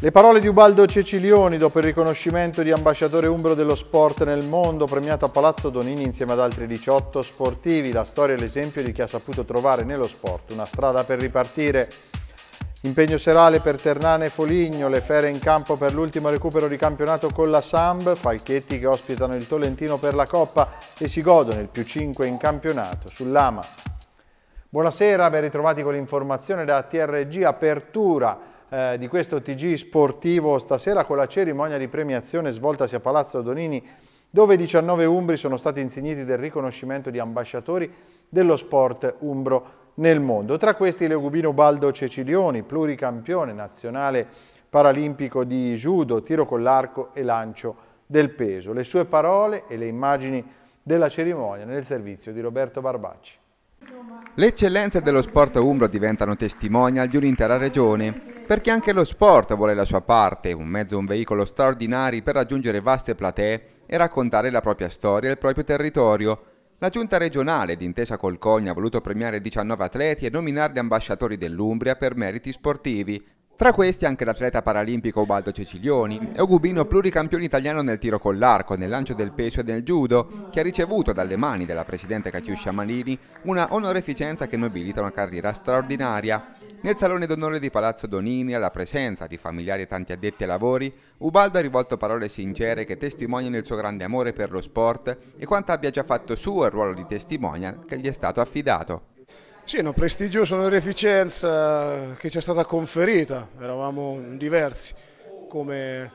Le parole di Ubaldo Cecilioni dopo il riconoscimento di ambasciatore umbro dello sport nel mondo, premiato a Palazzo Donini insieme ad altri 18 sportivi, la storia e l'esempio di chi ha saputo trovare nello sport una strada per ripartire. Impegno serale per Ternane e Foligno, le fere in campo per l'ultimo recupero di campionato con la Samb, Falchetti che ospitano il Tolentino per la Coppa e si godono il più 5 in campionato sull'Ama. Buonasera, ben ritrovati con l'informazione da TRG Apertura eh, di questo TG sportivo stasera con la cerimonia di premiazione svoltasi a Palazzo Donini dove 19 umbri sono stati insigniti del riconoscimento di ambasciatori dello sport umbro nel mondo. Tra questi Leogubino Baldo Cecilioni, pluricampione nazionale paralimpico di judo, tiro con l'arco e lancio del peso. Le sue parole e le immagini della cerimonia nel servizio di Roberto Barbacci. Le eccellenze dello sport umbro diventano testimonial di un'intera regione, perché anche lo sport vuole la sua parte, un mezzo, un veicolo straordinari per raggiungere vaste platee e raccontare la propria storia e il proprio territorio. La giunta regionale, d'intesa col Cogna, ha voluto premiare 19 atleti e nominarli ambasciatori dell'Umbria per meriti sportivi. Tra questi anche l'atleta paralimpico Ubaldo Cecilioni, Ogubino pluricampione italiano nel tiro con l'arco, nel lancio del pesce e nel judo, che ha ricevuto dalle mani della presidente Catiuscia Malini una onoreficenza che nobilita una carriera straordinaria. Nel salone d'onore di Palazzo Donini, alla presenza di familiari e tanti addetti ai lavori, Ubaldo ha rivolto parole sincere che testimoniano il suo grande amore per lo sport e quanto abbia già fatto suo il ruolo di testimonial che gli è stato affidato. Sì, una prestigiosa onorificenza che ci è stata conferita, eravamo diversi come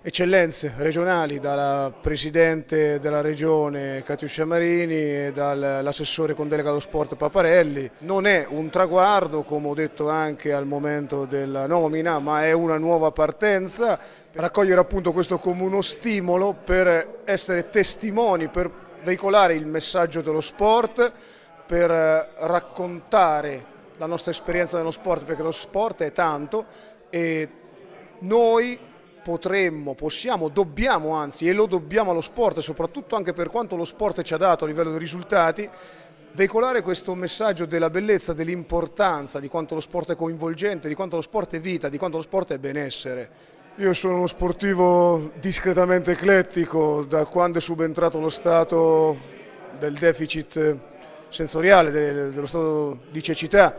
eccellenze regionali dalla Presidente della Regione Catiuscia Marini e dall'assessore con delega allo sport Paparelli. Non è un traguardo, come ho detto anche al momento della nomina, ma è una nuova partenza per raccogliere appunto questo come uno stimolo per essere testimoni, per veicolare il messaggio dello sport per eh, raccontare la nostra esperienza nello sport, perché lo sport è tanto e noi potremmo, possiamo, dobbiamo anzi, e lo dobbiamo allo sport, soprattutto anche per quanto lo sport ci ha dato a livello di risultati, veicolare questo messaggio della bellezza, dell'importanza, di quanto lo sport è coinvolgente, di quanto lo sport è vita, di quanto lo sport è benessere. Io sono uno sportivo discretamente eclettico, da quando è subentrato lo stato del deficit sensoriale, dello stato di cecità,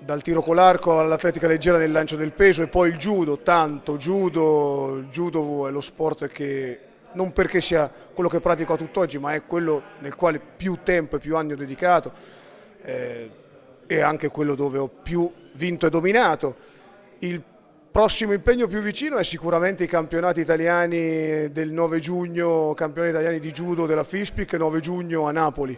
dal tiro con l'arco all'atletica leggera nel lancio del peso e poi il judo, tanto judo, il judo è lo sport che non perché sia quello che pratico a tutt'oggi, ma è quello nel quale più tempo e più anni ho dedicato eh, e anche quello dove ho più vinto e dominato. Il prossimo impegno più vicino è sicuramente i campionati italiani del 9 giugno, campioni italiani di judo della FISPIC, 9 giugno a Napoli.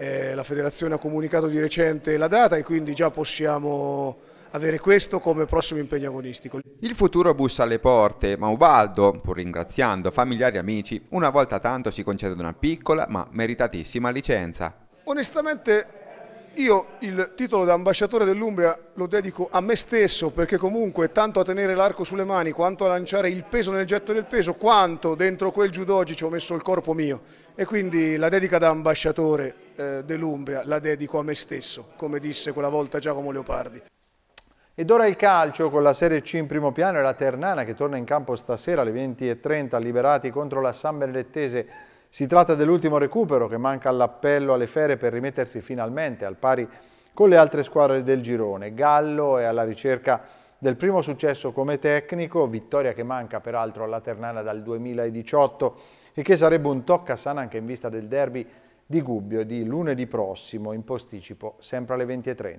Eh, la federazione ha comunicato di recente la data e quindi già possiamo avere questo come prossimo impegno agonistico. Il futuro bussa alle porte, ma Ubaldo, pur ringraziando familiari e amici, una volta tanto si concede una piccola ma meritatissima licenza. Onestamente io il titolo da ambasciatore dell'Umbria lo dedico a me stesso perché comunque tanto a tenere l'arco sulle mani quanto a lanciare il peso nel getto del peso quanto dentro quel judogi ci ho messo il corpo mio e quindi la dedica da ambasciatore eh, dell'Umbria la dedico a me stesso, come disse quella volta Giacomo Leopardi. Ed ora il calcio con la Serie C in primo piano e la Ternana che torna in campo stasera alle 20.30 liberati contro la San Benedettese. Si tratta dell'ultimo recupero che manca all'appello alle fere per rimettersi finalmente al pari con le altre squadre del girone. Gallo è alla ricerca del primo successo come tecnico, vittoria che manca peraltro alla Ternana dal 2018 e che sarebbe un tocca sana anche in vista del derby di Gubbio di lunedì prossimo in posticipo, sempre alle 20.30.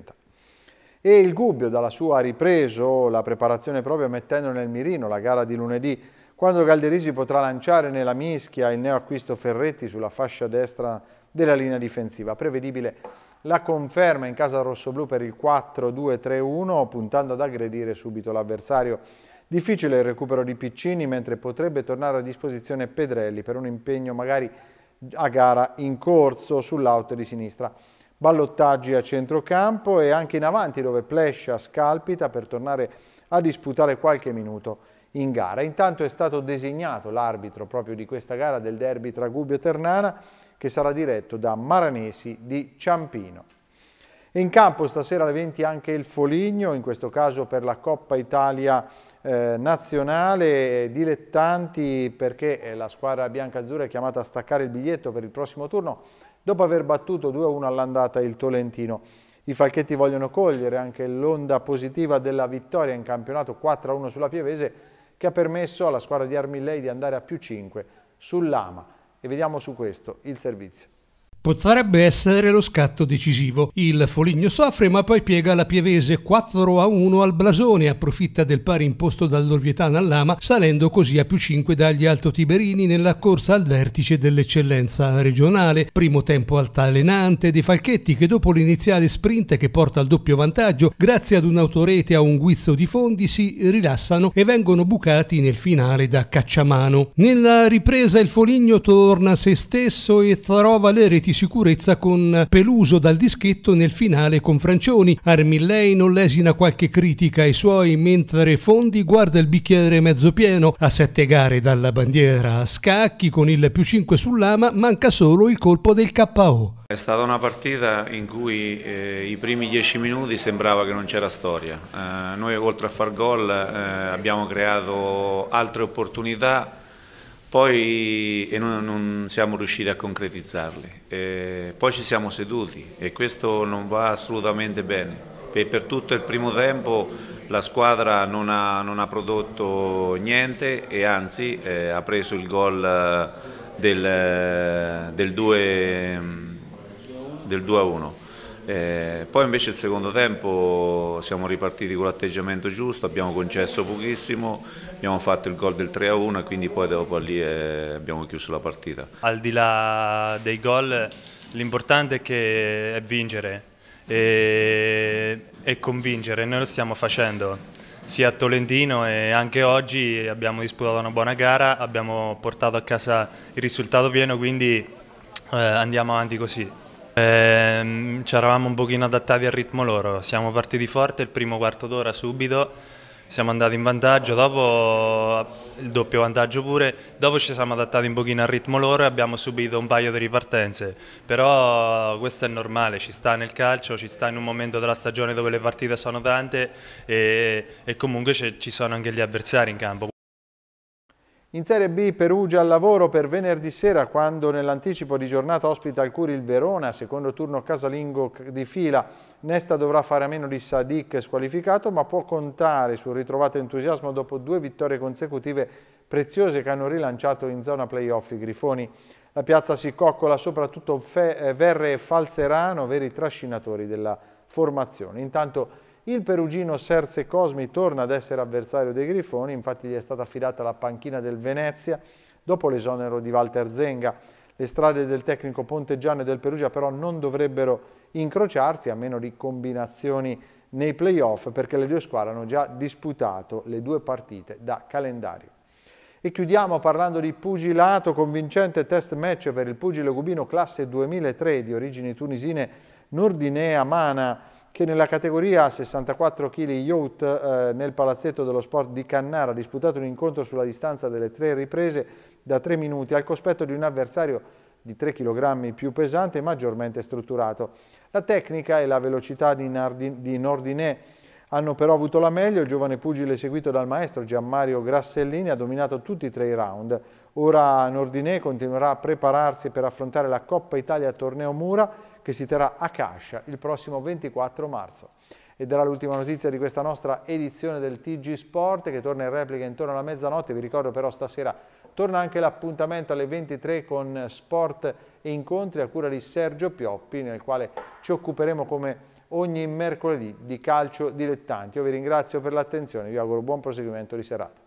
E il Gubbio dalla sua ha ripreso la preparazione proprio mettendo nel mirino la gara di lunedì quando Galderisi potrà lanciare nella mischia il neoacquisto Ferretti sulla fascia destra della linea difensiva. Prevedibile la conferma in casa rossoblù per il 4-2-3-1 puntando ad aggredire subito l'avversario. Difficile il recupero di Piccini mentre potrebbe tornare a disposizione Pedrelli per un impegno magari a gara in corso sull'auto di sinistra. Ballottaggi a centrocampo e anche in avanti dove Plescia scalpita per tornare a disputare qualche minuto in gara. Intanto è stato designato l'arbitro proprio di questa gara del derby tra Gubbio e Ternana che sarà diretto da Maranesi di Ciampino. In campo stasera alle 20 anche il Foligno, in questo caso per la Coppa Italia eh, nazionale, eh, dilettanti perché eh, la squadra bianca-azzurra è chiamata a staccare il biglietto per il prossimo turno dopo aver battuto 2-1 all'andata il Tolentino. I Falchetti vogliono cogliere anche l'onda positiva della vittoria in campionato 4-1 sulla Pievese che ha permesso alla squadra di Armillei di andare a più 5 sull'Ama. E vediamo su questo il servizio. Potrebbe essere lo scatto decisivo. Il Foligno soffre ma poi piega la Pievese 4 a 1 al Blasone, approfitta del pari imposto dall'Orvietana all'Ama, salendo così a più 5 dagli Alto Tiberini nella corsa al vertice dell'eccellenza regionale. Primo tempo altalenante dei Falchetti che dopo l'iniziale sprint che porta al doppio vantaggio, grazie ad un'autorete a un guizzo di fondi si rilassano e vengono bucati nel finale da Cacciamano. Nella ripresa il Foligno torna a se stesso e trova le reti di sicurezza con Peluso dal dischetto nel finale con Francioni. Armillei non lesina qualche critica ai suoi mentre Fondi guarda il bicchiere mezzo pieno. A sette gare dalla bandiera a scacchi con il più 5 sull'ama manca solo il colpo del KO. È stata una partita in cui eh, i primi dieci minuti sembrava che non c'era storia. Eh, noi oltre a far gol eh, abbiamo creato altre opportunità poi non, non, siamo riusciti a concretizzarli. Eh, poi ci siamo seduti e questo non va assolutamente bene. Per, per tutto il primo tempo la squadra non ha, non ha prodotto niente e anzi eh, ha preso il gol eh, del, eh, del 2 a 1. Eh, poi invece il secondo tempo siamo ripartiti con l'atteggiamento giusto, abbiamo concesso pochissimo, abbiamo fatto il gol del 3-1 e quindi poi dopo lì eh, abbiamo chiuso la partita. Al di là dei gol l'importante è, è vincere e, e convincere, noi lo stiamo facendo sia a Tolentino e anche oggi abbiamo disputato una buona gara, abbiamo portato a casa il risultato pieno quindi eh, andiamo avanti così. Eh, ci eravamo un pochino adattati al ritmo loro, siamo partiti forte il primo quarto d'ora subito, siamo andati in vantaggio, dopo il doppio vantaggio pure, dopo ci siamo adattati un pochino al ritmo loro e abbiamo subito un paio di ripartenze, però questo è normale, ci sta nel calcio, ci sta in un momento della stagione dove le partite sono tante e, e comunque ci sono anche gli avversari in campo. In Serie B Perugia al lavoro per venerdì sera quando nell'anticipo di giornata ospita al Curi il Verona, secondo turno casalingo di fila. Nesta dovrà fare a meno di Sadik squalificato ma può contare sul ritrovato entusiasmo dopo due vittorie consecutive preziose che hanno rilanciato in zona playoff i Grifoni. La piazza si coccola soprattutto eh, Verre e Falserano, veri trascinatori della formazione. Intanto il perugino Serse Cosmi torna ad essere avversario dei Grifoni, infatti gli è stata affidata la panchina del Venezia dopo l'esonero di Walter Zenga. Le strade del tecnico ponteggiano e del Perugia però non dovrebbero incrociarsi a meno di combinazioni nei playoff perché le due squadre hanno già disputato le due partite da calendario. E chiudiamo parlando di pugilato, convincente test match per il pugile cubino classe 2003 di origini tunisine Nurdine Amana che nella categoria 64 kg Youth eh, nel palazzetto dello sport di Cannara ha disputato un incontro sulla distanza delle tre riprese da tre minuti al cospetto di un avversario di 3 kg più pesante e maggiormente strutturato. La tecnica e la velocità di, Nardin, hanno però avuto la meglio, il giovane pugile seguito dal maestro Gianmario Grassellini ha dominato tutti i tre i round. Ora Nordinè continuerà a prepararsi per affrontare la Coppa Italia Torneo Mura che si terrà a Cascia il prossimo 24 marzo. Ed era l'ultima notizia di questa nostra edizione del TG Sport che torna in replica intorno alla mezzanotte. Vi ricordo però stasera torna anche l'appuntamento alle 23 con Sport e Incontri a cura di Sergio Pioppi nel quale ci occuperemo come ogni mercoledì di calcio dilettanti. Io vi ringrazio per l'attenzione, vi auguro buon proseguimento di serata.